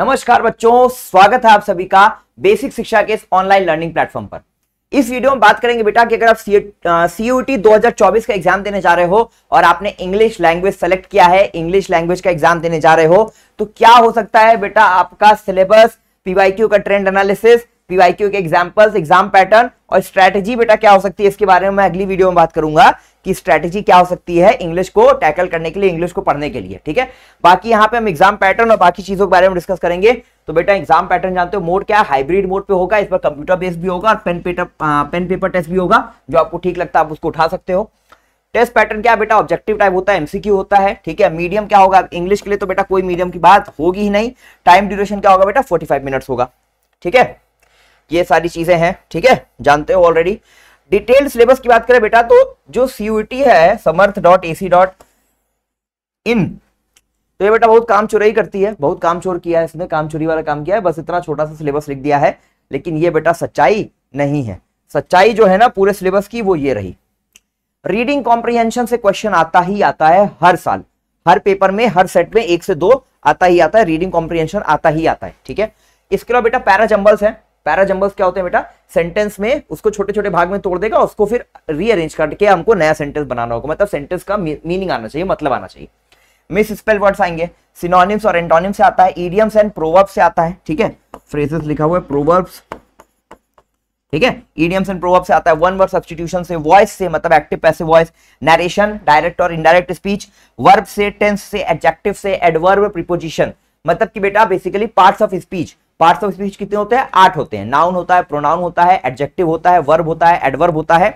नमस्कार बच्चों स्वागत है आप सभी का बेसिक शिक्षा के इस ऑनलाइन लर्निंग प्लेटफॉर्म पर इस वीडियो में बात करेंगे बेटा कि अगर आप सीयूटी 2024 का एग्जाम देने जा रहे हो और आपने इंग्लिश लैंग्वेज सेलेक्ट किया है इंग्लिश लैंग्वेज का एग्जाम देने जा रहे हो तो क्या हो सकता है बेटा आपका सिलेबस पीवाईक्यू का ट्रेंड एनालिसिस पीवाईक्यू के एग्जाम्पल्स एग्जाम पैटर्न और स्ट्रैटेजी बेटा क्या हो सकती है इसके बारे में मैं अगली वीडियो में बात करूंगा कि स्ट्रैटेजी क्या हो सकती है इंग्लिश को टैकल करने के लिए इंग्लिश को पढ़ने के लिए ठीक है बाकी यहाँ पे हम एग्जाम पैटर्न और बाकी चीजों के बारे में डिस्कस करेंगे तो बेटा एग्जाम पैटर्न जानते हो मोड क्या हाइब्रिड मोड पे होगा इस पर कंप्यूटर बेस्ड भी होगा और pen paper pen paper test भी होगा जो आपको ठीक लगता है आप उसको उठा सकते हो टेस्ट पैटर्न क्या बेटा ऑब्जेक्टिव टाइप होता है एमसीक्यू होता है ठीक है मीडियम क्या होगा इंग्लिश के लिए तो बेटा कोई मीडियम की बात होगी ही नहीं टाइम ड्यूरेशन क्या होगा बेटा 45 मिनट्स होगा ठीक है ये सारी चीजें हैं ठीक है जानते हो ऑलरेडी डिटेल्ड सिलेबस की बात करें बेटा तो जो सीयूटी है Samarth dot ac dot in तो ये बेटा बहुत काम चोरी करती है बहुत काम चोर किया है इसने काम चोरी वाला काम किया है बस इतना छोटा सा सिलेबस लिख दिया है लेकिन ये बेटा सच्चाई नहीं है सच्चाई जो है ना पूरे सिलेबस की वो ये रही रीडिंग कॉम्प्रिहेंशन से क्वेश्चन आता ही आता है हर साल हर पेपर में हर सेट में एक से दो आता ही आता है रीडिंग कॉम्प्रिहेंशन आता ही आता है ठीक है इसके अलावा बेटा पैरा पैराजम्बल्स है पैराजम्बल्स क्या होते हैं बेटा सेंटेंस में उसको छोटे छोटे भाग में तोड़ देगा उसको फिर रीअरेंज करके हमको नया सेंटेंस बनाना होगा मतलब सेंटेंस का मीनिंग आना चाहिए मतलब आना चाहिए मिस स्पेल वर्ड्स आएंगे सिनोनिम्स और एंटोनिम्स से आता है इडियम्स एंड प्रोवर्ब्स से आता है ठीक है फ्रेजेस लिखा हुआ है प्रोवर्ब्स ठीक है ईडियम्स एंड प्रोवर्ब्स से आता है वन वर्ड सब्सटीट्यूशन से वॉइस से मतलब active passive voice narration direct और इनडायरेक्ट स्पीच वर्ब से टेंस से एडजेक्टिव से एडवर्ब प्रीपोजिशन मतलब कि बेटा basically parts of speech parts of speech कितने होते हैं आठ होते हैं नाउन होता है प्रोनाउन होता है एडजेक्टिव होता है वर्ब होता है एडवर्ब होता है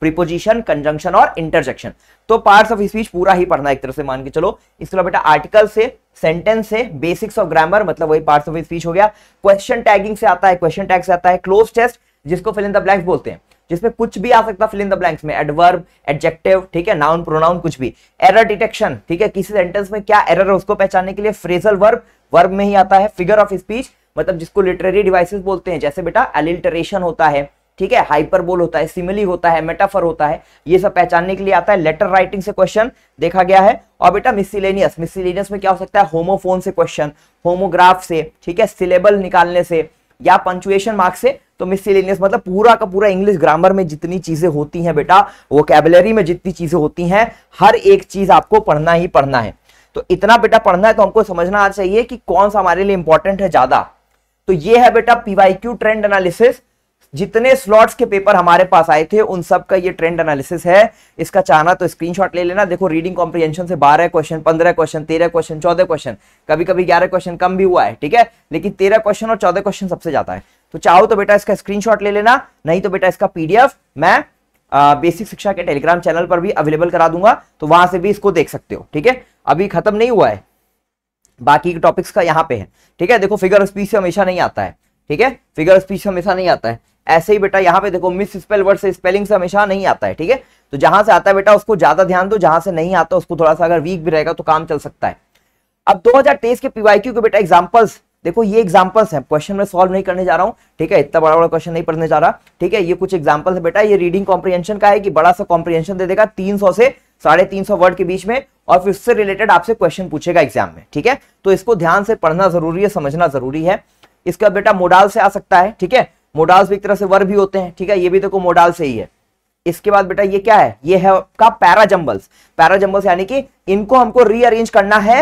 प्रीपोजिशन कंजंक्शन और इंटरजेक्शन तो पार्ट्स ऑफ स्पीच पूरा ही पढ़ना एक तरह से मान के चलो इसके अलावा बेटा आर्टिकल से सेंटेंस से बेसिक्स ऑफ ग्रामर मतलब वही पार्ट्स ऑफ स्पीच हो गया क्वेश्चन टैगिंग से आता है क्वेश्चन टैग से आता है क्लोज टेस्ट जिसको फिल इन द ब्लैंक्स बोलते हैं जिसमें कुछ भी आ सकता है फिल इन द ब्लैंक्स में एडवर्ब एडजेक्टिव ठीक है नाउन प्रोनाउन कुछ भी एरर डिटेक्शन ठीक है किसी सेंटेंस में क्या एरर है उसको पहचानने के लिए फ्रेजल वर्ब वर्ब में ही आता है फिगर ऑफ स्पीच मतलब जिसको लिटरेरी डिवाइसेस बोलते हैं जैसे बेटा एलिटरेशन होता है ठीक है हाइपरबोल होता है सिमिली होता है मेटाफर होता है ये सब पहचानने के लिए आता है लेटर राइटिंग से क्वेश्चन देखा गया है और बेटा मिसिलेनियस मिसिलेनियस में क्या हो सकता है होमोफोन से क्वेश्चन होमोग्राफ से ठीक है सिलेबल निकालने से या पंचुएशन मार्क से तो मिसिलेनियस मतलब पूरा का पूरा इंग्लिश ग्रामर में जितनी चीजें होती हैं बेटा वो कैबलरी में जितनी चीजें होती हैं हर एक चीज आपको पढ़ना ही पढ़ना है तो इतना बेटा पढ़ना है तो हमको समझना आना चाहिए कि कौन सा हमारे लिए इंपॉर्टेंट है ज्यादा तो ये है बेटा पीवाईक्यू ट्रेंड एनालिसिस जितने स्लॉट्स के पेपर हमारे पास आए थे उन सब का ये ट्रेंड एनालिसिस है इसका चाहना तो स्क्रीनशॉट ले लेना देखो रीडिंग कॉम्प्रीहेंशन से बारह क्वेश्चन पंद्रह क्वेश्चन तेरह क्वेश्चन चौदह क्वेश्चन कभी कभी ग्यारह क्वेश्चन कम भी हुआ है ठीक है लेकिन तेरह क्वेश्चन और चौदह क्वेश्चन सबसे ज्यादा है तो चाहो तो बेटा इसका स्क्रीन ले लेना नहीं तो बेटा इसका पीडीएफ मैं आ, बेसिक शिक्षा के टेलीग्राम चैनल पर भी अवेलेबल करा दूंगा तो वहां से भी इसको देख सकते हो ठीक है अभी खत्म नहीं हुआ है बाकी के टॉपिक्स का यहाँ पे है ठीक है देखो फिगर स्पीच से हमेशा नहीं आता है ठीक है फिगर स्पीच हमेशा नहीं आता है ऐसे ही बेटा यहाँ पे देखो मिस स्पेल वर्ड से स्पेलिंग से हमेशा नहीं आता है ठीक है तो जहां से आता है बेटा उसको ज्यादा ध्यान दो जहां से नहीं आता उसको थोड़ा सा अगर वीक भी रहेगा तो काम चल सकता है अब दो के पीवाईक्यू के बेटा एग्जाम्पल्स देखो ये एग्जाम्पल्स हैं क्वेश्चन में सॉल्व नहीं करने जा रहा हूँ ठीक है इतना बड़ा बड़ा क्वेश्चन नहीं पढ़ने जा रहा ठीक है ये कुछ एग्जांपल है बेटा ये रीडिंग कॉम्प्रीहेंशन का है कि बड़ा सा कॉम्प्रीहेंशन दे देगा तीन से साढ़े तीन सौ वर्ड के बीच में और फिर उससे रिलेटेड आपसे क्वेश्चन पूछेगा एग्जाम में ठीक है तो इसको ध्यान से पढ़ना जरूरी है समझना जरूरी है इसका बेटा मोडाल से आ सकता है ठीक है मोडाल्स भी एक तरह से वर्ड भी होते हैं ठीक है ये भी देखो मोडाल से ही है इसके बाद बेटा ये क्या है ये है आपका पैराजंबल्स पैराजंबल्स यानी कि इनको हमको रीअरेंज करना है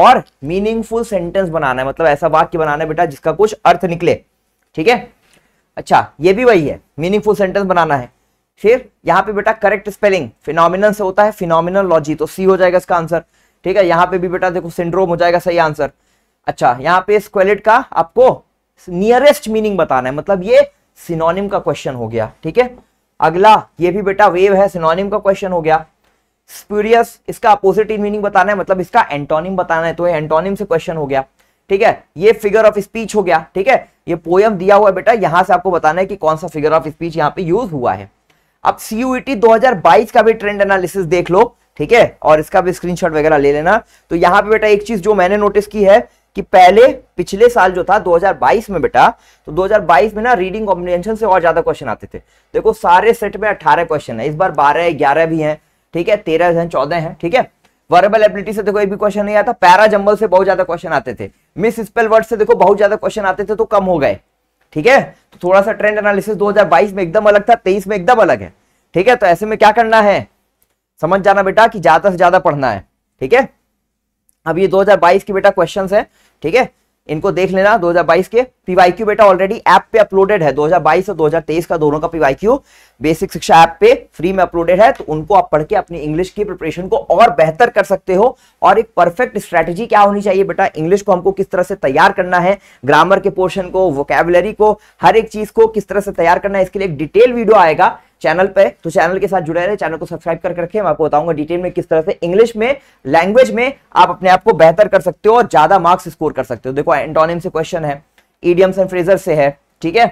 और मीनिंगफुल सेंटेंस बनाना है मतलब ऐसा वाक्य बनाना है बेटा जिसका कुछ अर्थ निकले ठीक है अच्छा ये भी वही है मीनिंगफुल सेंटेंस बनाना है फिर यहाँ पे बेटा करेक्ट स्पेलिंग फिनोमिनल से होता है फिनोमिनोलॉजी तो सी हो जाएगा इसका आंसर ठीक है यहाँ पे भी बेटा देखो सिंड्रोम हो जाएगा सही आंसर अच्छा यहाँ पे स्क्वेलेट का आपको नियरेस्ट मीनिंग बताना है मतलब ये सिनोनिम का क्वेश्चन हो गया ठीक है अगला ये भी बेटा वेव है सिनोनिम का क्वेश्चन हो गया स्पूरियस इसका अपोजिट मीनिंग बताना है मतलब इसका एंटोनिम बताना है तो ये एंटोनिम से क्वेश्चन हो गया ठीक है ये फिगर ऑफ स्पीच हो गया ठीक है ये पोयम दिया हुआ बेटा यहां से आपको बताना है कि कौन सा फिगर ऑफ स्पीच यहाँ पे यूज हुआ है अब e सीयूईटी 2022 का भी ट्रेंड एनालिसिस देख लो ठीक है और इसका भी स्क्रीनशॉट वगैरह ले लेना तो यहां पे बेटा एक चीज जो मैंने नोटिस की है कि पहले पिछले साल जो था 2022 में बेटा तो 2022 में ना रीडिंग कॉम्बिनेशन से और ज्यादा क्वेश्चन आते थे देखो सारे सेट में 18 क्वेश्चन है इस बार 12 ग्यारह भी हैं ठीक है तेरह हैं चौदह हैं ठीक है वर्बल एबिलिटी से देखो एक भी क्वेश्चन नहीं आता पैरा जंबल से बहुत ज्यादा क्वेश्चन आते थे मिस स्पेल वर्ड से देखो बहुत ज्यादा क्वेश्चन आते थे तो कम हो गए ठीक है तो थोड़ा सा ट्रेंड एनालिसिस 2022 में एकदम अलग था 23 में एकदम अलग है ठीक है तो ऐसे में क्या करना है समझ जाना बेटा कि ज्यादा से ज्यादा पढ़ना है ठीक है अब ये 2022 के बेटा क्वेश्चन है ठीक है इनको देख लेना 2022 के पीवाईक्यू बेटा ऑलरेडी ऐप पे अपलोडेड है 2022 और 2023 का दोनों का पीवाईक्यू बेसिक शिक्षा ऐप पे फ्री में अपलोडेड है तो उनको आप पढ़ के अपनी इंग्लिश की प्रिपरेशन को और बेहतर कर सकते हो और एक परफेक्ट स्ट्रैटेजी क्या होनी चाहिए बेटा इंग्लिश को हमको किस तरह से तैयार करना है ग्रामर के पोर्शन को वोकेबलरी को हर एक चीज को किस तरह से तैयार करना है इसके लिए एक डिटेल वीडियो आएगा चैनल पे तो चैनल के साथ जुड़े रहे चैनल को सब्सक्राइब करके रखें मैं आपको बताऊंगा डिटेल में किस तरह से इंग्लिश में लैंग्वेज में आप अपने आप को बेहतर कर सकते हो और ज्यादा मार्क्स स्कोर कर सकते हो देखो एंटोनिम से क्वेश्चन है ईडियम्स एंड फ्रेजर से है ठीक है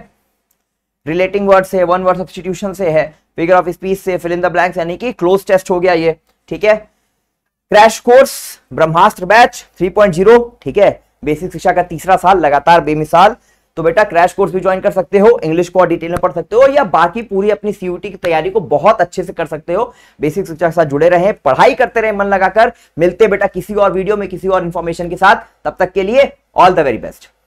रिलेटिंग वर्ड से वन वर्ड सब्सटीट्यूशन से है फिगर ऑफ स्पीच से फिल इन द ब्लैंक्स यानी कि क्लोज टेस्ट हो गया ये ठीक है क्रैश कोर्स ब्रह्मास्त्र बैच 3.0 ठीक है बेसिक शिक्षा का तीसरा साल लगातार बेमिसाल तो बेटा क्रैश कोर्स भी ज्वाइन कर सकते हो इंग्लिश को और डिटेल में पढ़ सकते हो या बाकी पूरी अपनी सीयूटी की तैयारी को बहुत अच्छे से कर सकते हो बेसिक शिक्षा के साथ जुड़े रहे पढ़ाई करते रहे मन लगाकर मिलते बेटा किसी और वीडियो में किसी और इन्फॉर्मेशन के साथ तब तक के लिए ऑल द वेरी बेस्ट